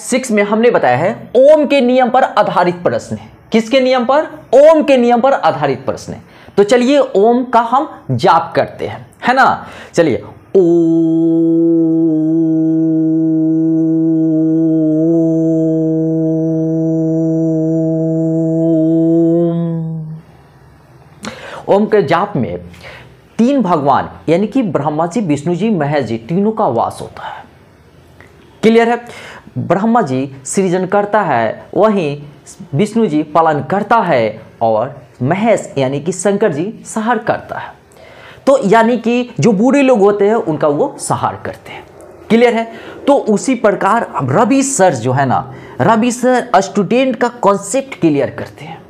six में हमने बताया है ओम के नियम पर आधारित प्रश्न है किसके नियम पर ओम के नियम पर आधारित प्रश्न है तो चलिए ओम का हम जाप करते हैं है ना चलिए ओ ओम के जाप में तीन भगवान यानी कि ब्रह्मा जी विष्णु जी महेश जी तीनों का वास होता है क्लियर है ब्रह्मा जी सृजन करता है वहीं विष्णु जी पालन करता है और महेश यानी कि शंकर जी सहार करता है तो यानी कि जो बूढ़े लोग होते हैं उनका वो सहार करते हैं क्लियर है तो उसी प्रकार रवि सर जो है ना रवि सर स्टूडेंट का कॉन्सेप्ट क्लियर करते हैं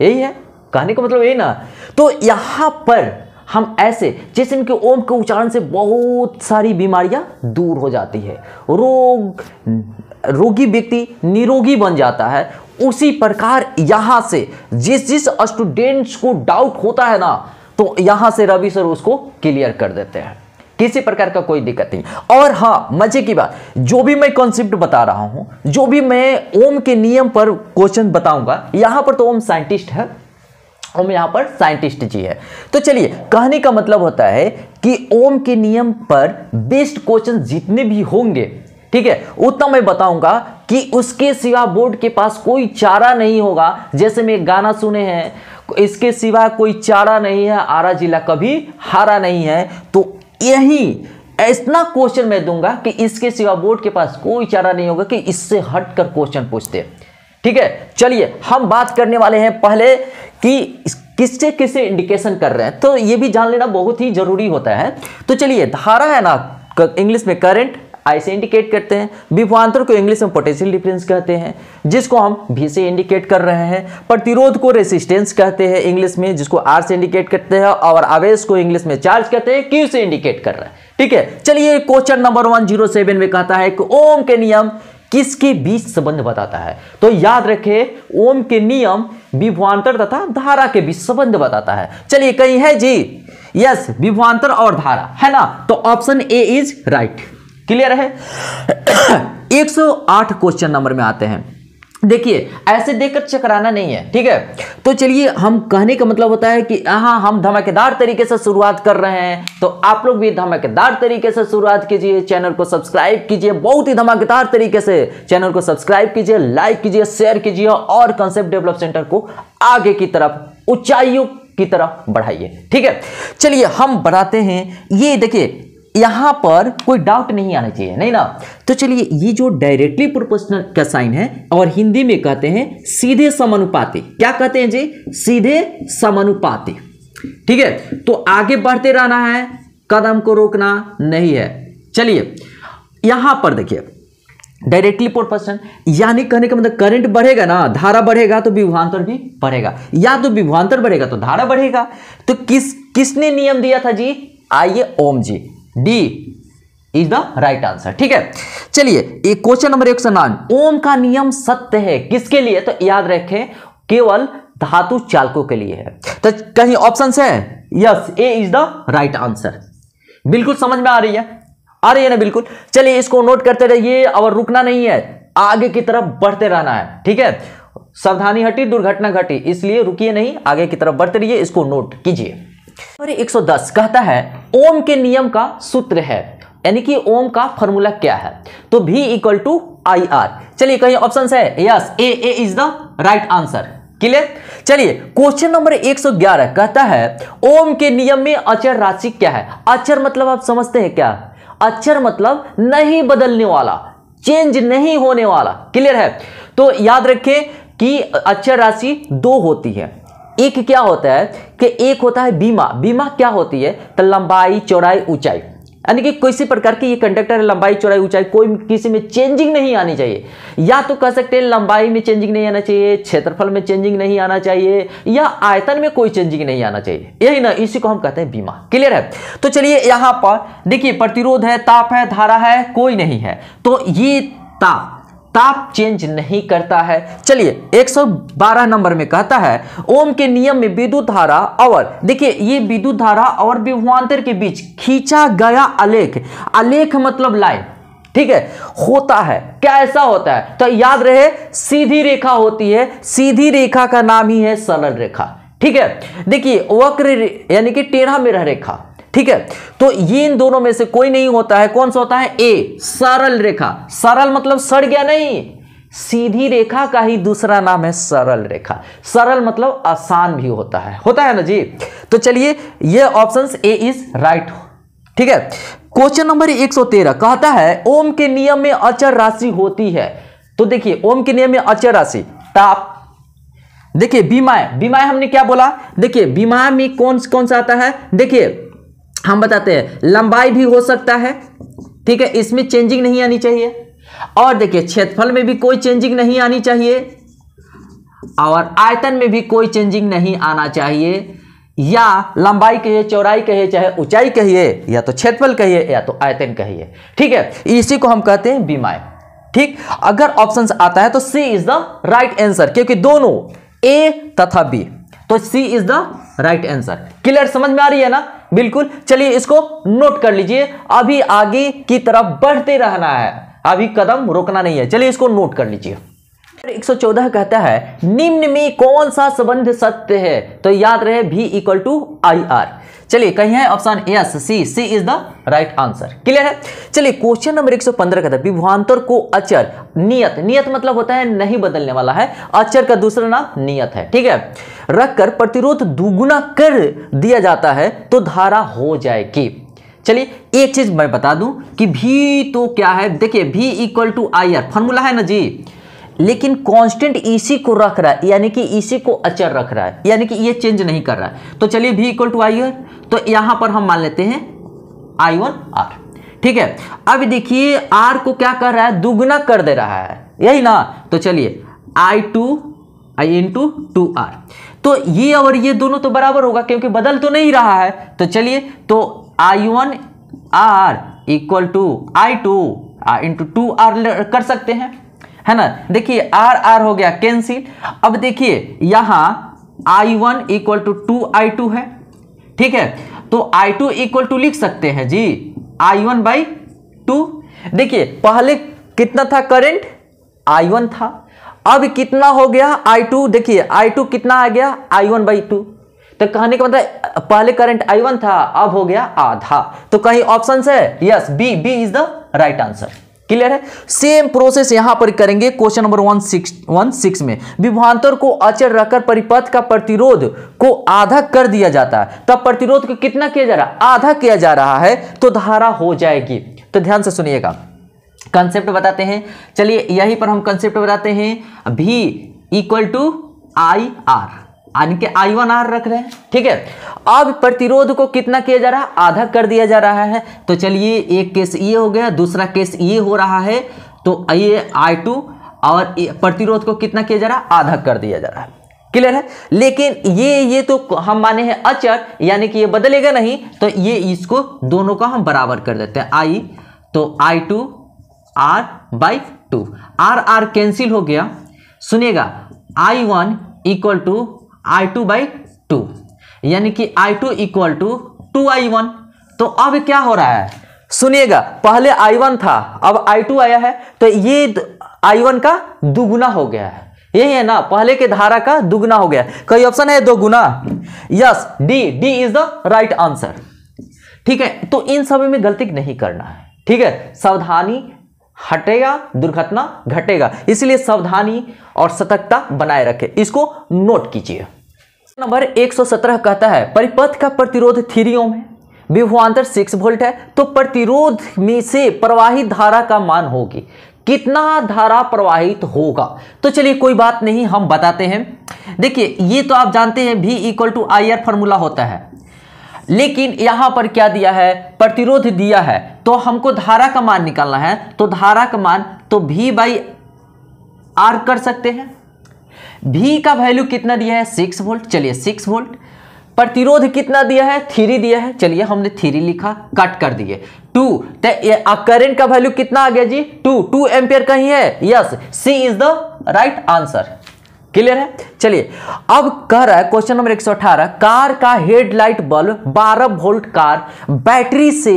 यही है कहने का मतलब यही ना तो यहाँ पर हम ऐसे जैसे इनके ओम के उच्चारण से बहुत सारी बीमारियां दूर हो जाती है रोग रोगी व्यक्ति निरोगी बन जाता है उसी प्रकार यहां से जिस जिस स्टूडेंट्स को डाउट होता है ना तो यहां से रवि सर उसको क्लियर कर देते हैं किसी प्रकार का कोई दिक्कत नहीं और हां मजे की बात जो भी मैं कॉन्सेप्ट बता रहा हूं जो भी मैं ओम के नियम पर क्वेश्चन बताऊंगा यहां पर तो ओम साइंटिस्ट है ओम यहां पर साइंटिस्ट जी है तो चलिए कहने का मतलब होता है कि ओम के नियम पर बेस्ट क्वेश्चन जितने भी होंगे ठीक है उतना मैं बताऊंगा कि उसके सिवा बोर्ड के पास कोई चारा नहीं होगा जैसे मैं गाना सुने हैं इसके सिवा कोई चारा नहीं है आरा जिला कभी हारा नहीं है तो यही ऐसा क्वेश्चन मैं दूंगा कि इसके सिवा बोर्ड के पास कोई चारा नहीं होगा कि इससे हटकर क्वेश्चन पूछते ठीक है चलिए हम बात करने वाले हैं पहले कि किससे किससे इंडिकेशन कर रहे हैं तो ये भी जान लेना बहुत ही जरूरी होता है तो चलिए धारा है ना इंग्लिश में करंट आई से इंडिकेट करते हैं विभवांतर को इंग्लिश में पोटेंशियल डिफरेंस कहते हैं जिसको हम भी से इंडिकेट कर रहे हैं प्रतिरोध को रेसिस्टेंस कहते हैं इंग्लिश में जिसको आर से इंडिकेट करते हैं और आवेश को इंग्लिश में चार्ज कहते हैं क्यू से इंडिकेट कर रहे हैं ठीक है चलिए question number one zero seven में कहता है कि ओम के नियम किसके बीच संबंध बताता है तो याद रखे ओम के नियम विभवांतर तथा धारा के बीच संबंध बताता है चलिए कहीं है जी यस विभवांतर और धारा है ना तो option A is right clear है 108 क्वेश्चन नंबर में आते हैं देखिए ऐसे देखकर चकराना नहीं है ठीक है तो चलिए हम कहने का मतलब होता है कि हाँ, हाँ हम धमाकेदार तरीके से शुरुआत कर रहे हैं तो आप लोग भी धमाकेदार तरीके से शुरुआत कीजिए चैनल को सब्सक्राइब कीजिए बहुत ही धमाकेदार तरीके से चैनल को सब्सक्राइब कीजिए लाइक कीजिए शेयर कीजिए और कंसेप्ट डेवलप सेंटर को आगे की तरफ ऊंचाइयों की तरफ बढ़ाइए ठीक है चलिए हम बढ़ाते हैं ये देखिए यहां पर कोई डाउट नहीं आना चाहिए नहीं ना तो चलिए ये जो डायरेक्टली प्रोपोर्शनल का साइन है और हिंदी में कहते हैं सीधे समानुपाती क्या कहते हैं जी सीधे समानुपाती ठीक है तो आगे बढ़ते रहना है कदम को रोकना नहीं है चलिए यहां पर देखिए डायरेक्टली प्रोपोर्शनल यानी कहने का मतलब करंट बढ़ेगा ना धारा बढ़ेगा तो विभवान्तर भी बढ़ेगा या तो विभवान्तर बढ़ेगा तो धारा बढ़ेगा तो किस किसने नियम दिया था जी आइए ओम जी D is the right answer ठीक है चलिए एक क्वेश्चन नंबर एक सौ ओम का नियम सत्य है किसके लिए तो याद रखें केवल धातु चालकों के लिए है तो कहीं ऑप्शन है yes A is the right answer बिल्कुल समझ में आ रही है आ रही है ना बिल्कुल चलिए इसको नोट करते रहिए और रुकना नहीं है आगे की तरफ बढ़ते रहना है ठीक है सावधानी हटी दुर्घटना घटी इसलिए रुकिए नहीं आगे की तरफ बढ़ते रहिए इसको नोट कीजिए नंबर 110 कहता है ओम के नियम का सूत्र है यानी कि ओम का फॉर्मूला क्या है तो भी इक्वल टू आई आर चलिए कहीं ऑप्शन है yes A A is the right answer clear चलिए क्वेश्चन नंबर 111 कहता है ओम के नियम में अचर राशि क्या है अचर मतलब आप समझते हैं क्या अचर मतलब नहीं बदलने वाला चेंज नहीं होने वाला क्लियर है तो याद रखें कि अचर राशि दो होती है एक क्या होता है कि एक होता है बीमा बीमा क्या होती है तो लंबाई चौड़ाई ऊंचाई यानी कि किसी प्रकार की ये कंडक्टर है लंबाई चौड़ाई ऊंचाई कोई किसी में चेंजिंग नहीं आनी चाहिए या तो कह सकते हैं लंबाई में चेंजिंग नहीं आना चाहिए क्षेत्रफल में चेंजिंग नहीं आना चाहिए या आयतन में कोई चेंजिंग नहीं आना चाहिए यही ना इसी को हम कहते हैं बीमा क्लियर है तो चलिए यहां पर देखिए प्रतिरोध है ताप है धारा है कोई नहीं है तो ये ताप ताप चेंज नहीं करता है चलिए 112 नंबर में कहता है ओम के नियम में विद्युत धारा और देखिए ये विद्युत धारा और विभवान्तर के बीच खींचा गया अलेख अलेख मतलब लाइन ठीक है होता है क्या ऐसा होता है तो याद रहे सीधी रेखा होती है सीधी रेखा का नाम ही है सरल रेखा ठीक है देखिए वक्र यानी कि टेढ़ा मेरा रेखा ठीक है तो ये इन दोनों में से कोई नहीं होता है कौन सा होता है ए सरल रेखा सरल मतलब सड़ गया नहीं सीधी रेखा का ही दूसरा नाम है सरल रेखा सरल मतलब आसान भी होता है होता है ना जी तो चलिए ये ऑप्शन ए इज राइट ठीक है क्वेश्चन नंबर 113 कहता है ओम के नियम में अचर राशि होती है तो देखिए ओम के नियम में अचर राशि ताप देखिए बीमाएं बीमाएं हमने क्या बोला देखिए बीमा में कौन कौन सा आता है देखिए हम बताते हैं लंबाई भी हो सकता है ठीक है इसमें चेंजिंग नहीं आनी चाहिए और देखिए क्षेत्रफल में भी कोई चेंजिंग नहीं आनी चाहिए और आयतन में भी कोई चेंजिंग नहीं आना चाहिए या लंबाई कहिए चौड़ाई कहिए चाहे ऊंचाई कहिए या तो क्षेत्रफल कहिए या तो आयतन कहिए ठीक है इसी को हम कहते हैं बीमाय ठीक अगर ऑप्शन आता है तो C is the right answer क्योंकि दोनों ए तथा बी तो C is the right answer clear समझ में आ रही है ना बिल्कुल चलिए इसको नोट कर लीजिए अभी आगे की तरफ बढ़ते रहना है अभी कदम रोकना नहीं है चलिए इसको नोट कर लीजिए 114 कहता है निम्न में कौन सा संबंध सत्य है तो याद रहे भी इक्वल टू आई आर चलिए कहीं है option yes C C is the right answer clear है चलिए क्वेश्चन नंबर 115 का था को अचर नियत नियत मतलब होता है नहीं बदलने वाला है अचर का दूसरा नाम नियत है ठीक है रखकर प्रतिरोध दुगुना कर दिया जाता है तो धारा हो जाएगी चलिए एक चीज मैं बता दूं कि भी तो क्या है देखिए V equal to I R formula है ना जी लेकिन कांस्टेंट ईसी को रख रहा है यानी कि ईसी को अचर रख रहा है यानी कि ये चेंज नहीं कर रहा है तो चलिए भी इक्वल टू आई आर तो यहां पर हम मान लेते हैं आई वन आर ठीक है अब देखिए आर को क्या कर रहा है दुगना कर दे रहा है यही ना तो चलिए I two I into two R तो ये और ये दोनों तो बराबर होगा क्योंकि बदल तो नहीं रहा है तो चलिए तो I one R equal to I two into two R कर सकते हैं है ना देखिए आर आर हो गया कैंसिल अब देखिए यहां I one equal to two I two है ठीक है तो आई टू इक्वल टू लिख सकते हैं जी आई वन बाई टू देखिए पहले कितना था करंट आई वन था अब कितना हो गया आई टू देखिए आई टू कितना आ गया आई वन बाई टू तो कहने का मतलब पहले करंट आई वन था अब हो गया आधा तो कहीं ऑप्शन है yes B B is the right answer clear है सेम प्रोसेस यहां पर करेंगे question number one six one six में विभवांतर को अचर रखकर परिपथ का प्रतिरोध को आधा कर दिया जाता है तब प्रतिरोध को कितना किया जा रहा है आधा किया जा रहा है तो धारा हो जाएगी तो ध्यान से सुनिएगा कंसेप्ट बताते हैं चलिए यही पर हम कंसेप्ट बताते हैं V equal to I are यानी कि आई वन आर रख रहे हैं ठीक है अब प्रतिरोध को कितना किया जा रहा है आधा कर दिया जा रहा है तो चलिए एक केस ये हो गया दूसरा केस ये हो रहा है तो ये आई टू और प्रतिरोध को कितना किया जा रहा है आधा कर दिया जा रहा है क्लियर है लेकिन ये ये तो हम माने हैं अचर यानी कि ये बदलेगा नहीं तो ये इसको दोनों का हम बराबर कर देते हैं आई तो I two R by two R R cancel हो गया सुनेगा I one equal to I two by two यानी कि I two equal to two I one तो अब क्या हो रहा है सुनिएगा पहले आई वन था अब आई टू आया है तो ये आई वन का दुगुना हो गया है यही है ना पहले के धारा का दुगुना हो गया कई ऑप्शन है दो गुना yes D D is the right answer ठीक है तो इन सभी में गलती नहीं करना है ठीक है सावधानी हटेगा दुर्घटना घटेगा इसलिए सावधानी और सतर्कता बनाए रखें इसको नोट कीजिए नंबर 117 कहता है परिपथ का प्रतिरोध थ्री ओम है सिक्स वोल्ट है तो प्रतिरोध में से प्रवाहित धारा का मान होगी कितना धारा प्रवाहित होगा तो चलिए कोई बात नहीं हम बताते हैं देखिए ये तो आप जानते हैं V equal to I R formula होता है लेकिन यहां पर क्या दिया है प्रतिरोध दिया है तो हमको धारा का मान निकालना है तो धारा का मान तो भी बाई आर कर सकते हैं भी का वैल्यू कितना दिया है सिक्स वोल्ट चलिए सिक्स वोल्ट प्रतिरोध कितना दिया है थ्री दिया है चलिए हमने थ्री लिखा कट कर दिए टू करेंट का वैल्यू कितना आ गया जी टू टू एम्पियर कहीं है yes C is the right answer clear है चलिए अब कह रहा है क्वेश्चन नंबर 118 कार का headlight bulb 12 volt car battery से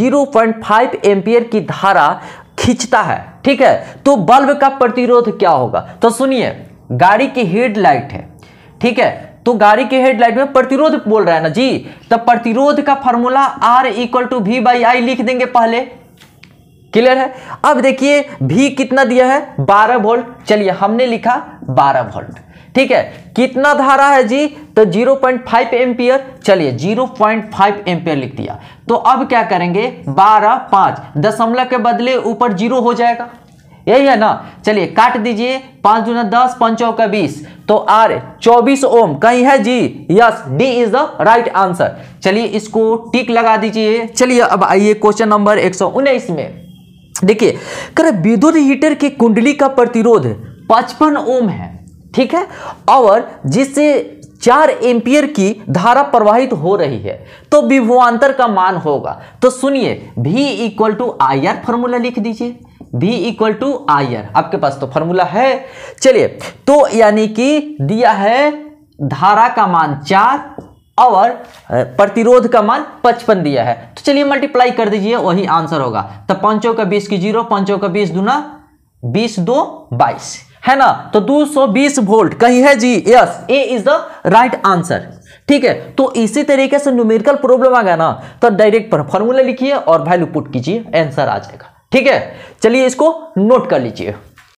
0.5 पॉइंट की धारा खींचता है ठीक है तो बल्ब का प्रतिरोध क्या होगा तो सुनिए गाड़ी की हेडलाइट है ठीक है तो गाड़ी के हेडलाइट में प्रतिरोध बोल रहा है ना जी तो प्रतिरोध का formula R equal to V by I लिख देंगे पहले क्लियर है अब देखिए भी कितना दिया है 12 वोल्ट चलिए हमने लिखा 12 वोल्ट ठीक है कितना धारा है जी तो 0.5 पॉइंट एम्पियर चलिए 0.5 पॉइंट एम्पियर लिख दिया तो अब क्या करेंगे 12 पांच दशमलव के बदले ऊपर जीरो हो जाएगा यही है ना चलिए काट दीजिए पांच दूना दस पंचों का बीस तो आर चौबीस ओम कहीं है जी yes D is the right answer चलिए इसको टिक लगा दीजिए चलिए अब आइए क्वेश्चन नंबर एक सौ उन्नीस में देखिए कर विद्युत हीटर के कुंडली का प्रतिरोध पचपन ओम है ठीक है और जिससे चार एम्पियर की धारा प्रवाहित हो रही है तो विभुआंतर का मान होगा तो सुनिए V equal to I R formula लिख दीजिए भी इक्वल टू आई आर आपके पास तो फॉर्मूला है चलिए तो यानी कि दिया है धारा का मान चार और प्रतिरोध का मान पचपन दिया है तो चलिए मल्टीप्लाई कर दीजिए वही आंसर होगा तो पांचों का बीस की जीरो पांचों का बीस दुना बीस दो बाईस है ना तो 220 वोल्ट कहीं है जी yes A is the right answer ठीक है तो इसी तरीके से न्यूमेरिकल प्रॉब्लम आ गया ना तो डायरेक्ट पर फॉर्मूला लिखिए और वैल्यू पुट कीजिए आंसर आ जाएगा ठीक है चलिए इसको नोट कर लीजिए